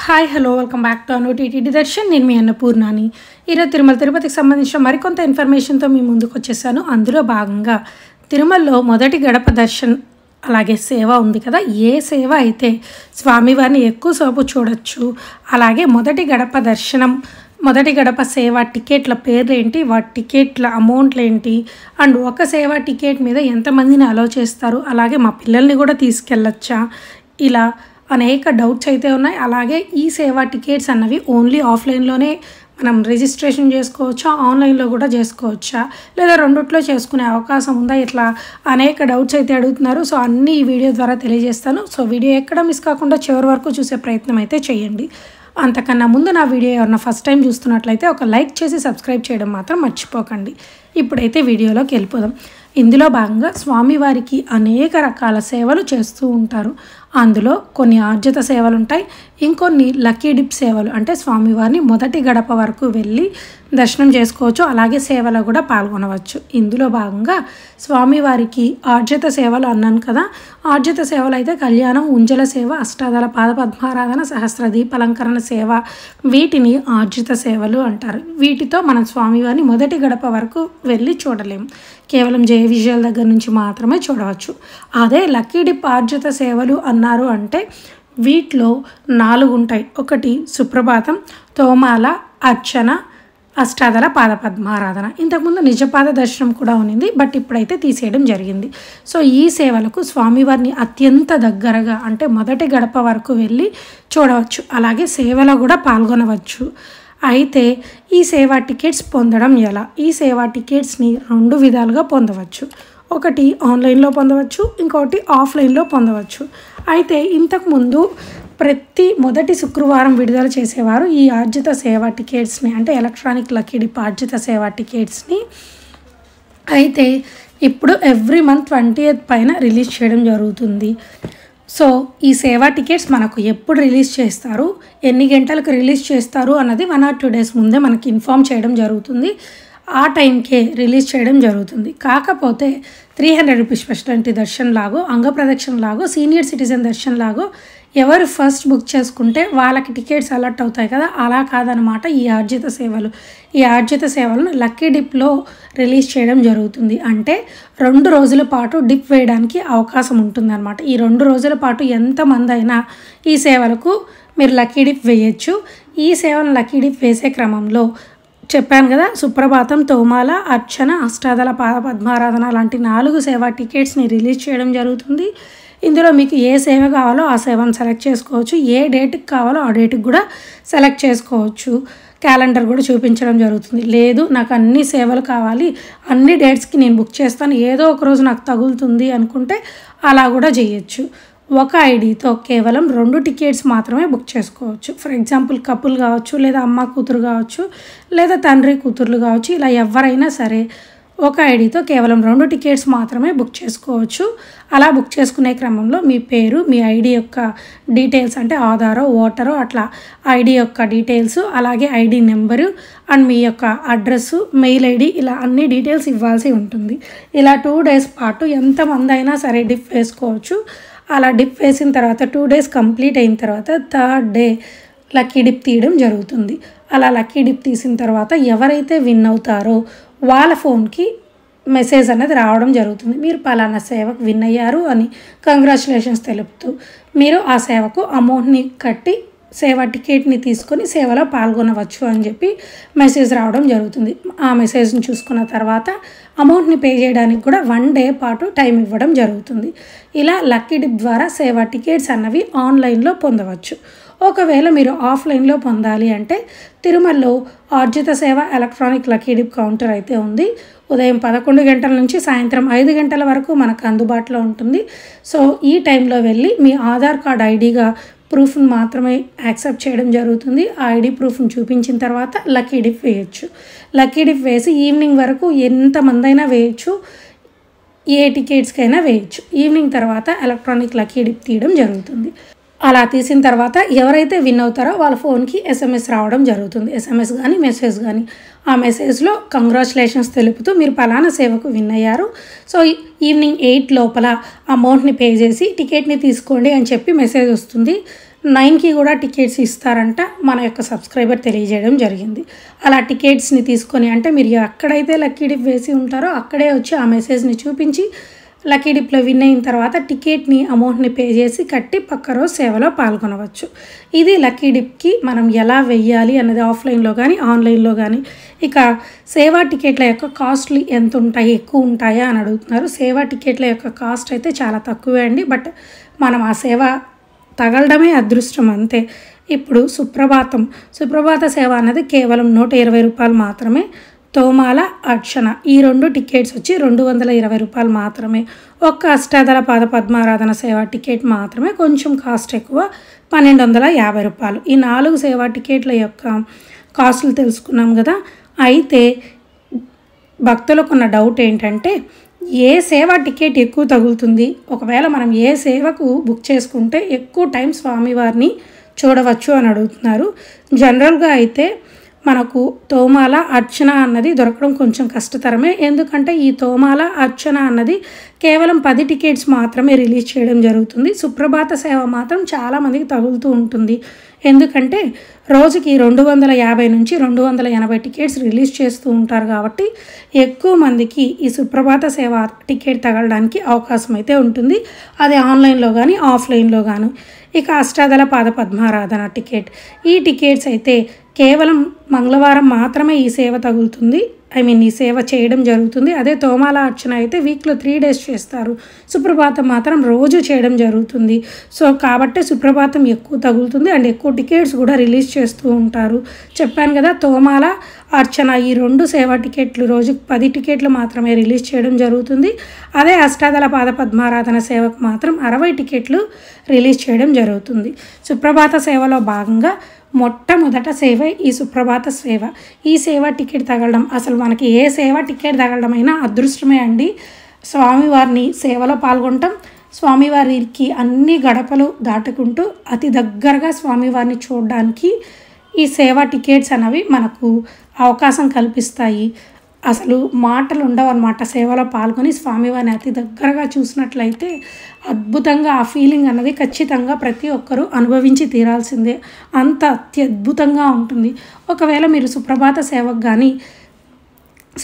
hi hello welcome back to Anu Darshan నేను మీ అన్నపూర్ణాని ఈరోజు తిరుమల తిరుపతికి సంబంధించిన మరికొంత ఇన్ఫర్మేషన్తో మీ ముందుకు వచ్చేసాను అందులో భాగంగా తిరుమలలో మొదటి గడప దర్శన్ అలాగే సేవ ఉంది కదా ఏ సేవ అయితే స్వామివారిని ఎక్కువసేపు చూడొచ్చు అలాగే మొదటి గడప దర్శనం మొదటి గడప సేవ టికెట్ల పేర్లేంటి వాటి టికెట్ల అమౌంట్లు ఏంటి అండ్ ఒక సేవ టికెట్ మీద ఎంతమందిని అలో చేస్తారు అలాగే మా పిల్లల్ని కూడా తీసుకెళ్ళచ్చా ఇలా అనేక డౌట్స్ అయితే ఉన్నాయి అలాగే ఈ సేవా టికెట్స్ అన్నవి ఓన్లీ ఆఫ్లైన్లోనే మనం రిజిస్ట్రేషన్ చేసుకోవచ్చా ఆన్లైన్లో కూడా చేసుకోవచ్చా లేదా రెండిట్లో చేసుకునే అవకాశం ఉందా ఇట్లా అనేక డౌట్స్ అయితే అడుగుతున్నారు సో అన్నీ ఈ వీడియో ద్వారా తెలియజేస్తాను సో వీడియో ఎక్కడ మిస్ కాకుండా చివరి వరకు చూసే ప్రయత్నం అయితే చేయండి అంతకన్నా ముందు నా వీడియో ఎవరన్నా ఫస్ట్ టైం చూస్తున్నట్లయితే ఒక లైక్ చేసి సబ్స్క్రైబ్ చేయడం మాత్రం మర్చిపోకండి ఇప్పుడైతే వీడియోలోకి వెళ్ళిపోదాం ఇందులో భాగంగా స్వామివారికి అనేక రకాల సేవలు చేస్తూ ఉంటారు అందులో కొన్ని ఆర్జిత సేవలు ఉంటాయి ఇంకొన్ని లక్కీ డిప్ సేవలు అంటే స్వామివారిని మొదటి గడప వరకు వెళ్ళి దర్శనం చేసుకోవచ్చు అలాగే సేవలో కూడా పాల్గొనవచ్చు ఇందులో భాగంగా స్వామివారికి ఆర్జిత సేవలు అన్నాను కదా ఆర్జిత సేవలు అయితే కళ్యాణం ఉంజల సేవ అష్టాదల పాద పద్మారాధన సహస్ర దీపలంకరణ సేవ వీటిని ఆర్జిత సేవలు అంటారు వీటితో మనం స్వామివారిని మొదటి గడప వరకు వెళ్ళి చూడలేము కేవలం జయ విజయాల దగ్గర నుంచి మాత్రమే చూడవచ్చు అదే లక్కీ డిప్ ఆర్జిత సేవలు అన్న అన్నారు అంటే వీటిలో నాలుగు ఉంటాయి ఒకటి సుప్రభాతం తోమాల అర్చన అష్టాదల పాద పద్మారాధన ఇంతకుముందు నిజపాద దర్శనం కూడా ఉన్నింది బట్ ఇప్పుడైతే తీసేయడం జరిగింది సో ఈ సేవలకు స్వామివారిని అత్యంత దగ్గరగా అంటే మొదటి గడప వరకు వెళ్ళి చూడవచ్చు అలాగే సేవలో కూడా పాల్గొనవచ్చు అయితే ఈ సేవా టికెట్స్ పొందడం ఎలా ఈ సేవా టికెట్స్ని రెండు విధాలుగా పొందవచ్చు ఒకటి ఆన్లైన్లో పొందవచ్చు ఇంకొకటి ఆఫ్లైన్లో పొందవచ్చు అయితే ఇంతకుముందు ప్రతి మొదటి శుక్రవారం విడుదల చేసేవారు ఈ ఆర్జిత సేవ టికెట్స్ని అంటే ఎలక్ట్రానిక్ లక్కీ ఆర్జిత సేవ టికెట్స్ని అయితే ఇప్పుడు ఎవ్రీ మంత్ ట్వంటీ ఎయిత్ పైన రిలీజ్ చేయడం జరుగుతుంది సో ఈ సేవా టికెట్స్ మనకు ఎప్పుడు రిలీజ్ చేస్తారు ఎన్ని గంటలకు రిలీజ్ చేస్తారు అన్నది వన్ ఆర్ టూ డేస్ ముందే మనకి ఇన్ఫామ్ చేయడం జరుగుతుంది ఆ టైంకే రిలీజ్ చేయడం జరుగుతుంది కాకపోతే three hundred rupees speciality darshan లాగో అంగప్రదక్షిణ లాగో సీనియర్ సిటిజన్ దర్శన్ లాగో ఎవరు ఫస్ట్ బుక్ చేసుకుంటే వాళ్ళకి టికెట్స్ అలర్ట్ అవుతాయి కదా అలా కాదనమాట ఈ ఆర్జిత సేవలు ఈ ఆర్జిత సేవలను లక్కీ డిప్లో రిలీజ్ చేయడం జరుగుతుంది అంటే రెండు రోజుల పాటు డిప్ వేయడానికి అవకాశం ఉంటుందన్నమాట ఈ రెండు రోజుల పాటు ఎంతమంది అయినా ఈ సేవలకు మీరు లక్కీ డిప్ వేయచ్చు ఈ సేవను లక్కీ డిప్ వేసే క్రమంలో చెప్పాను కదా సుప్రభాతం తోమాల అర్చన అష్టాదల పాద పద్మారాధన లాంటి నాలుగు సేవా టికెట్స్ని రిలీజ్ చేయడం జరుగుతుంది ఇందులో మీకు ఏ సేవ కావాలో ఆ సేవను సెలెక్ట్ చేసుకోవచ్చు ఏ డేట్కి కావాలో ఆ డేట్కి కూడా సెలెక్ట్ చేసుకోవచ్చు క్యాలెండర్ కూడా చూపించడం జరుగుతుంది లేదు నాకు అన్ని సేవలు కావాలి అన్ని డేట్స్కి నేను బుక్ చేస్తాను ఏదో ఒకరోజు నాకు తగులుతుంది అనుకుంటే అలా కూడా చేయొచ్చు ఒక ఐడితో కేవలం రెండు టికెట్స్ మాత్రమే బుక్ చేసుకోవచ్చు ఫర్ ఎగ్జాంపుల్ కపుల్ కావచ్చు లేదా అమ్మ కూతురు కావచ్చు లేదా తండ్రి కూతుర్లు కావచ్చు ఇలా ఎవరైనా సరే ఒక ఐడితో కేవలం రెండు టికెట్స్ మాత్రమే బుక్ చేసుకోవచ్చు అలా బుక్ చేసుకునే క్రమంలో మీ పేరు మీ ఐడి యొక్క డీటెయిల్స్ అంటే ఆధారో ఓటరో అట్లా ఐడి యొక్క డీటెయిల్స్ అలాగే ఐడి నెంబరు అండ్ మీ యొక్క అడ్రస్సు మెయిల్ ఐడి ఇలా అన్ని డీటెయిల్స్ ఇవ్వాల్సి ఉంటుంది ఇలా టూ డేస్ పాటు ఎంతమంది అయినా సరే డిఫ్ వేసుకోవచ్చు అలా డిప్ వేసిన తర్వాత టూ డేస్ కంప్లీట్ అయిన తర్వాత థర్డ్ డే లక్కీ డిప్ తీయడం జరుగుతుంది అలా లక్కీ డిప్ తీసిన తర్వాత ఎవరైతే విన్ అవుతారో వాళ్ళ ఫోన్కి మెసేజ్ అనేది రావడం జరుగుతుంది మీరు పలానా సేవకు విన్ అయ్యారు అని కంగ్రాచులేషన్స్ తెలుపుతూ మీరు ఆ సేవకు అమౌంట్ని కట్టి సేవా టికెట్ని తీసుకొని సేవలో పాల్గొనవచ్చు అని చెప్పి మెసేజ్ రావడం జరుగుతుంది ఆ మెసేజ్ని చూసుకున్న తర్వాత అమౌంట్ని పే చేయడానికి కూడా వన్ డే పాటు టైం ఇవ్వడం జరుగుతుంది ఇలా లక్కీ డిప్ ద్వారా సేవా టికెట్స్ అన్నవి ఆన్లైన్లో పొందవచ్చు ఒకవేళ మీరు ఆఫ్లైన్లో పొందాలి అంటే తిరుమలలో ఆర్జిత సేవ ఎలక్ట్రానిక్ లక్కీ డిప్ కౌంటర్ అయితే ఉంది ఉదయం పదకొండు గంటల నుంచి సాయంత్రం ఐదు గంటల వరకు మనకు అందుబాటులో ఉంటుంది సో ఈ టైంలో వెళ్ళి మీ ఆధార్ కార్డ్ ఐడిగా ప్రూఫ్ని మాత్రమే యాక్సెప్ట్ చేయడం జరుగుతుంది ఆ ఐడి ప్రూఫ్ని చూపించిన తర్వాత లక్కీ డిప్ వేయచ్చు లక్కీ డిప్ వేసి ఈవినింగ్ వరకు ఎంతమంది అయినా వేయచ్చు ఏ టికెట్స్కైనా వేయచ్చు ఈవినింగ్ తర్వాత ఎలక్ట్రానిక్ లక్కీ డిప్ తీయడం జరుగుతుంది అలా తీసిన తర్వాత ఎవరైతే విన్ అవుతారో వాళ్ళ ఫోన్కి ఎస్ఎంఎస్ రావడం జరుగుతుంది ఎస్ఎంఎస్ కానీ మెసేజ్ కానీ ఆ మెసేజ్లో కంగ్రాచులేషన్స్ తెలుపుతూ మీరు పలానా సేవకు విన్ అయ్యారు సో ఈవినింగ్ ఎయిట్ లోపల అమౌంట్ని పే చేసి టికెట్ని తీసుకోండి అని చెప్పి మెసేజ్ వస్తుంది నైన్కి కూడా టికెట్స్ ఇస్తారంట మన యొక్క సబ్స్క్రైబర్ తెలియజేయడం జరిగింది అలా టికెట్స్ని తీసుకొని అంటే మీరు ఎక్కడైతే లక్కీ డిప్ వేసి ఉంటారో అక్కడే వచ్చి ఆ మెసేజ్ని చూపించి లక్కీ డిప్లో విన్ అయిన తర్వాత టికెట్ని అమౌంట్ని పే చేసి కట్టి పక్క రోజు సేవలో పాల్గొనవచ్చు ఇది లక్కీ డిప్కి మనం ఎలా వెయ్యాలి అన్నది ఆఫ్లైన్లో కానీ ఆన్లైన్లో కానీ ఇక సేవా టికెట్ల యొక్క కాస్ట్లు ఎంత ఉంటాయి ఎక్కువ ఉంటాయా అని అడుగుతున్నారు సేవా టికెట్ల యొక్క కాస్ట్ అయితే చాలా తక్కువే అండి బట్ మనం ఆ సేవ తగలడమే అదృష్టం అంతే ఇప్పుడు సుప్రభాతం సుప్రభాత సేవ అనేది కేవలం నూట ఇరవై రూపాయలు మాత్రమే తోమాల అర్చన ఈ రెండు టికెట్స్ వచ్చి రెండు వందల ఇరవై రూపాయలు మాత్రమే ఒక్క అష్టాదల పాద పద్మారాధన సేవ టికెట్ మాత్రమే కొంచెం కాస్ట్ ఎక్కువ పన్నెండు వందల యాభై రూపాయలు ఈ నాలుగు సేవా టికెట్ల యొక్క కాస్టులు తెలుసుకున్నాం కదా అయితే భక్తులకు ఉన్న డౌట్ ఏంటంటే ఏ సేవ టికెట్ ఎక్కువ తగులుతుంది ఒకవేళ మనం ఏ సేవకు బుక్ చేసుకుంటే ఎక్కువ టైం స్వామివారిని చూడవచ్చు అని అడుగుతున్నారు జనరల్గా అయితే మనకు తోమాల అర్చన అన్నది దొరకడం కొంచెం కష్టతరమే ఎందుకంటే ఈ తోమాల అర్చన అన్నది కేవలం పది టికెట్స్ మాత్రమే రిలీజ్ చేయడం జరుగుతుంది సుప్రభాత సేవ మాత్రం చాలామందికి తగులుతూ ఉంటుంది ఎందుకంటే రోజుకి రెండు వందల యాభై నుంచి రెండు వందల ఎనభై టికెట్స్ రిలీజ్ చేస్తూ ఉంటారు కాబట్టి ఎక్కువ మందికి ఈ సుప్రభాత సేవ టికెట్ తగలడానికి అవకాశం అయితే ఉంటుంది అది ఆన్లైన్లో కానీ ఆఫ్లైన్లో కానీ ఇక అష్టాదల పాద పద్మారాధన టికెట్ ఈ టికెట్స్ అయితే కేవలం మంగళవారం మాత్రమే ఈ సేవ తగులుతుంది ఐ మీన్ ఈ సేవ చేయడం జరుగుతుంది అదే తోమాల అర్చన అయితే వీక్లో త్రీ డేస్ చేస్తారు సుప్రభాతం మాత్రం రోజు చేయడం జరుగుతుంది సో కాబట్టి సుప్రభాతం ఎక్కువ తగులుతుంది అండ్ ఎక్కువ టికెట్స్ కూడా రిలీజ్ చేస్తూ ఉంటారు చెప్పాను కదా తోమాల అర్చన ఈ రెండు సేవా టికెట్లు రోజుకు పది టికెట్లు మాత్రమే రిలీజ్ చేయడం జరుగుతుంది అదే అష్టాదళ పాద పద్మారాధన సేవకు మాత్రం అరవై టికెట్లు రిలీజ్ చేయడం జరుగుతుంది సుప్రభాత సేవలో భాగంగా మొట్టమొదట సేవ ఈ సుప్రభాత సేవ ఈ సేవ టికెట్ తగలడం అసలు మనకి ఏ సేవ టికెట్ తగలడమైనా అదృష్టమే అండి స్వామివారిని సేవలో పాల్గొనటం స్వామివారికి అన్ని గడపలు దాటుకుంటూ అతి దగ్గరగా స్వామివారిని చూడడానికి ఈ సేవా టికెట్స్ అనేవి మనకు అవకాశం కల్పిస్తాయి అసలు మాటలు ఉండవన్నమాట సేవలో పాల్గొని స్వామివారిని అతి దగ్గరగా చూసినట్లయితే అద్భుతంగా ఆ ఫీలింగ్ అన్నది ఖచ్చితంగా ప్రతి ఒక్కరూ అనుభవించి తీరాల్సిందే అంత అత్యద్భుతంగా ఉంటుంది ఒకవేళ మీరు సుప్రభాత సేవకు కానీ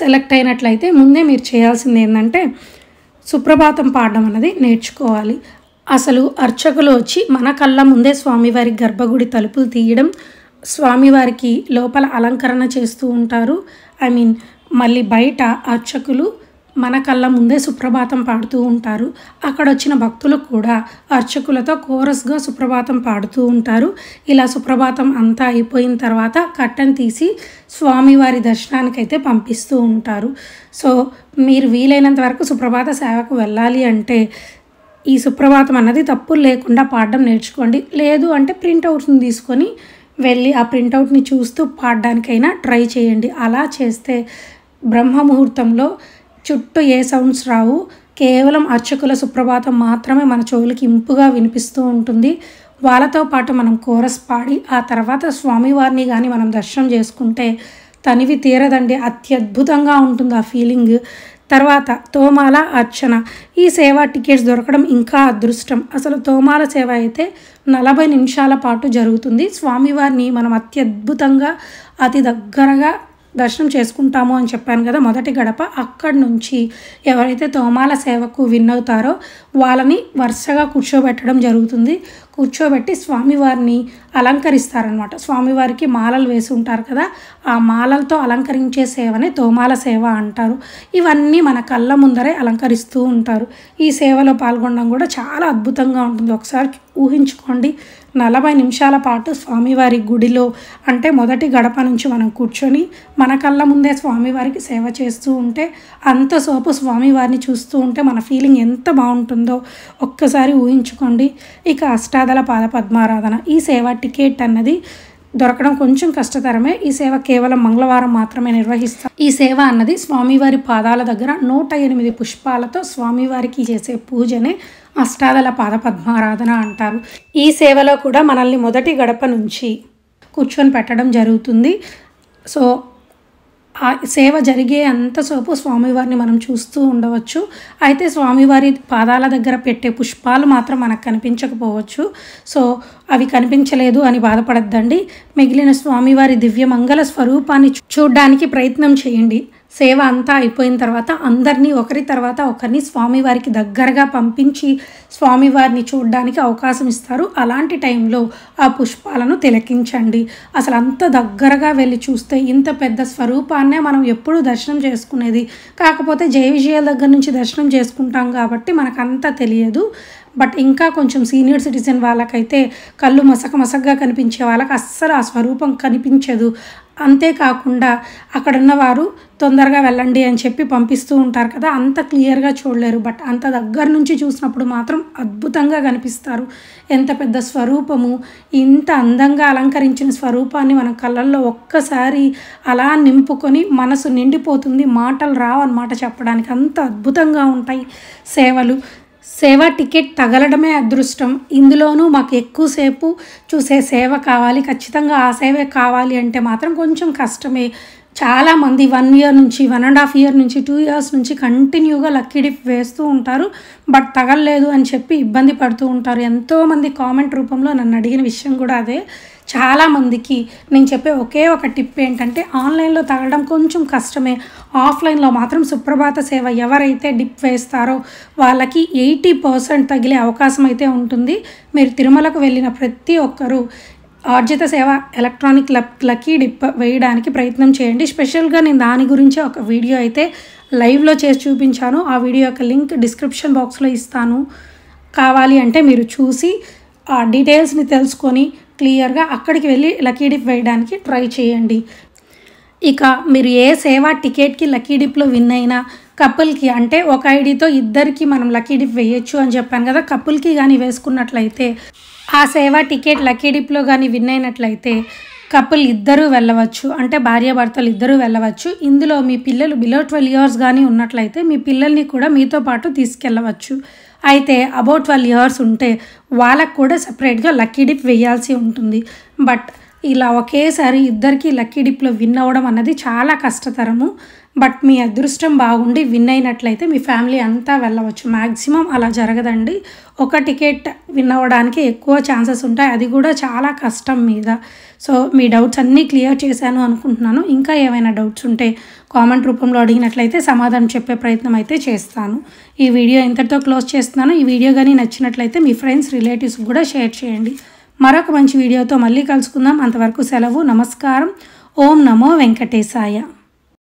సెలెక్ట్ అయినట్లయితే ముందే మీరు చేయాల్సింది ఏంటంటే సుప్రభాతం పాడడం అన్నది నేర్చుకోవాలి అసలు అర్చకులు వచ్చి మన కళ్ళ ముందే స్వామివారి గర్భగుడి తలుపులు తీయడం స్వామివారికి లోపల అలంకరణ చేస్తూ ఉంటారు ఐ మీన్ మళ్ళీ బయట అర్చకులు మన కళ్ళ ముందే సుప్రభాతం పాడుతూ ఉంటారు అక్కడ వచ్చిన భక్తులు కూడా అర్చకులతో కోరస్గా సుప్రభాతం పాడుతూ ఉంటారు ఇలా సుప్రభాతం అంతా అయిపోయిన తర్వాత కట్టెను తీసి స్వామివారి దర్శనానికి అయితే పంపిస్తూ ఉంటారు సో మీరు వీలైనంత వరకు సుప్రభాత సేవకు వెళ్ళాలి అంటే ఈ సుప్రభాతం అన్నది తప్పులు లేకుండా పాడడం నేర్చుకోండి లేదు అంటే ప్రింట్అవుట్స్ని తీసుకొని వెళ్ళి ఆ ప్రింటౌట్ని చూస్తూ పాడడానికైనా ట్రై చేయండి అలా చేస్తే బ్రహ్మముహూర్తంలో చుట్టూ ఏ సౌండ్స్ రావు కేవలం అర్చకుల సుప్రభాతం మాత్రమే మన చెవులకి ఇంపుగా వినిపిస్తూ ఉంటుంది వాళ్ళతో పాటు మనం కోరస్ పాడి ఆ తర్వాత స్వామివారిని కానీ మనం దర్శనం చేసుకుంటే తనివి తీరదండి అత్యద్భుతంగా ఉంటుంది ఆ ఫీలింగ్ తర్వాత తోమాల అర్చన ఈ సేవ టికెట్స్ దొరకడం ఇంకా అదృష్టం అసలు తోమాల సేవ అయితే నలభై నిమిషాల పాటు జరుగుతుంది స్వామివారిని మనం అత్యద్భుతంగా అతి దగ్గరగా దర్శనం చేసుకుంటాము అని చెప్పాను కదా మొదటి గడప అక్కడి నుంచి ఎవరైతే తోమాల సేవకు విన్ అవుతారో వాళ్ళని వరుసగా కూర్చోబెట్టడం జరుగుతుంది కూర్చోబెట్టి స్వామివారిని అలంకరిస్తారనమాట స్వామివారికి మాలలు వేసి ఉంటారు కదా ఆ మాలలతో అలంకరించే సేవనే తోమాల సేవ అంటారు ఇవన్నీ మన కళ్ళ ముందరే అలంకరిస్తూ ఉంటారు ఈ సేవలో పాల్గొనడం కూడా చాలా అద్భుతంగా ఉంటుంది ఒకసారి ఊహించుకోండి నలభై నిమిషాల పాటు స్వామివారి గుడిలో అంటే మొదటి గడప నుంచి మనం కూర్చొని మన కళ్ళ ముందే స్వామివారికి సేవ చేస్తూ ఉంటే అంతసేపు స్వామివారిని చూస్తూ ఉంటే మన ఫీలింగ్ ఎంత బాగుంటుందో ఒక్కసారి ఊహించుకోండి ఇక అష్టాదల పాద పద్మారాధన ఈ సేవ టికెట్ అన్నది దొరకడం కొంచెం కష్టతరమే ఈ సేవ కేవలం మంగళవారం మాత్రమే నిర్వహిస్తాం ఈ సేవ అన్నది స్వామివారి పాదాల దగ్గర నూట ఎనిమిది పుష్పాలతో స్వామివారికి చేసే పూజనే అష్టాదల పాద పద్మారాధన అంటారు ఈ సేవలో కూడా మనల్ని మొదటి గడప నుంచి కూర్చొని పెట్టడం జరుగుతుంది సో ఆ సేవ జరిగే అంతసేపు స్వామివారిని మనం చూస్తూ ఉండవచ్చు అయితే స్వామివారి పాదాల దగ్గర పెట్టే పుష్పాలు మాత్రం మనకు కనిపించకపోవచ్చు సో అవి కనిపించలేదు అని బాధపడద్దండి మిగిలిన స్వామివారి దివ్య మంగళ స్వరూపాన్ని చూడ్డానికి ప్రయత్నం చేయండి సేవ అంతా అయిపోయిన తర్వాత అందరినీ ఒకరి తర్వాత ఒకరిని స్వామివారికి దగ్గరగా పంపించి స్వామివారిని చూడడానికి అవకాశం ఇస్తారు అలాంటి టైంలో ఆ పుష్పాలను తిలకించండి అసలు అంత దగ్గరగా వెళ్ళి చూస్తే ఇంత పెద్ద స్వరూపాన్నే మనం ఎప్పుడూ దర్శనం చేసుకునేది కాకపోతే జయ విజయాల దగ్గర నుంచి దర్శనం చేసుకుంటాం కాబట్టి మనకంతా తెలియదు బట్ ఇంకా కొంచెం సీనియర్ సిటిజన్ వాళ్ళకైతే కళ్ళు మసక మసగ్గా కనిపించే వాళ్ళకి అస్సలు ఆ స్వరూపం కనిపించదు అంతేకాకుండా అక్కడున్న వారు తొందరగా వెళ్ళండి అని చెప్పి పంపిస్తూ ఉంటారు కదా అంత క్లియర్గా చూడలేరు బట్ అంత దగ్గర నుంచి చూసినప్పుడు మాత్రం అద్భుతంగా కనిపిస్తారు ఎంత పెద్ద స్వరూపము ఇంత అందంగా అలంకరించిన స్వరూపాన్ని మన కళ్ళల్లో ఒక్కసారి అలా నింపుకొని మనసు నిండిపోతుంది మాటలు రావన్నమాట చెప్పడానికి అంత అద్భుతంగా ఉంటాయి సేవలు సేవ టికెట్ తగలడమే అదృష్టం ఇందులోనూ మాకు ఎక్కువసేపు చూసే సేవ కావాలి ఖచ్చితంగా ఆ సేవే కావాలి అంటే మాత్రం కొంచెం కష్టమే చాలామంది వన్ ఇయర్ నుంచి వన్ అండ్ హాఫ్ ఇయర్ నుంచి టూ ఇయర్స్ నుంచి కంటిన్యూగా లక్కీ డిప్ వేస్తూ ఉంటారు బట్ తగలలేదు అని చెప్పి ఇబ్బంది పడుతూ ఉంటారు ఎంతోమంది కామెంట్ రూపంలో నన్ను అడిగిన విషయం కూడా అదే చాలామందికి నేను చెప్పే ఒకే ఒక టిప్ ఏంటంటే ఆన్లైన్లో తగలడం కొంచెం కష్టమే ఆఫ్లైన్లో మాత్రం సుప్రభాత సేవ ఎవరైతే డిప్ వేస్తారో వాళ్ళకి ఎయిటీ పర్సెంట్ తగిలే అవకాశం అయితే ఉంటుంది మీరు తిరుమలకు వెళ్ళిన ప్రతి ఒక్కరూ ఆర్జిత సేవ ఎలక్ట్రానిక్ లక్కీ డిప్ వేయడానికి ప్రయత్నం చేయండి స్పెషల్గా నేను దాని గురించి ఒక వీడియో అయితే లైవ్లో చేసి చూపించాను ఆ వీడియో యొక్క లింక్ డిస్క్రిప్షన్ బాక్స్లో ఇస్తాను కావాలి అంటే మీరు చూసి ఆ డీటెయిల్స్ని తెలుసుకొని క్లియర్గా అక్కడికి వెళ్ళి లక్కీ డిప్ వేయడానికి ట్రై చేయండి ఇక మీరు ఏ సేవ టికెట్కి లక్కీ డిప్లో విన్ అయినా కపుల్కి అంటే ఒక ఐడితో ఇద్దరికి మనం లక్కీ డిప్ వేయొచ్చు అని చెప్పాను కదా కపుల్కి కానీ వేసుకున్నట్లయితే ఆ సేవ టికెట్ లక్కీ డిప్లో కానీ విన్ అయినట్లయితే కపుల్ ఇద్దరూ వెళ్ళవచ్చు అంటే భార్యాభర్తలు ఇద్దరూ వెళ్ళవచ్చు ఇందులో మీ పిల్లలు బిలో ట్వెల్వ్ ఇయర్స్ కానీ ఉన్నట్లయితే మీ పిల్లల్ని కూడా మీతో పాటు తీసుకెళ్ళవచ్చు అయితే అబౌట్ ట్వెల్వ్ ఇయర్స్ ఉంటే వాళ్ళకు కూడా సపరేట్గా లక్కీ డిప్ వేయాల్సి ఉంటుంది బట్ ఇలా ఒకేసారి ఇద్దరికీ లక్కీ డిప్లో విన్ అవ్వడం అన్నది చాలా కష్టతరము బట్ మీ అదృష్టం బాగుండి విన్ అయినట్లయితే మీ ఫ్యామిలీ అంతా వెళ్ళవచ్చు మ్యాక్సిమం అలా జరగదండి ఒక టికెట్ విన్ అవ్వడానికి ఎక్కువ ఛాన్సెస్ ఉంటాయి అది కూడా చాలా కష్టం మీద సో మీ డౌట్స్ అన్నీ క్లియర్ చేశాను అనుకుంటున్నాను ఇంకా ఏమైనా డౌట్స్ ఉంటే కామెంట్ రూపంలో అడిగినట్లయితే సమాధానం చెప్పే ప్రయత్నం అయితే చేస్తాను ఈ వీడియో ఇంతటితో క్లోజ్ చేస్తున్నాను ఈ వీడియో కానీ నచ్చినట్లయితే మీ ఫ్రెండ్స్ రిలేటివ్స్ కూడా షేర్ చేయండి మరొక మంచి వీడియోతో మళ్ళీ కలుసుకుందాం అంతవరకు సెలవు నమస్కారం ఓం నమో వెంకటేశాయ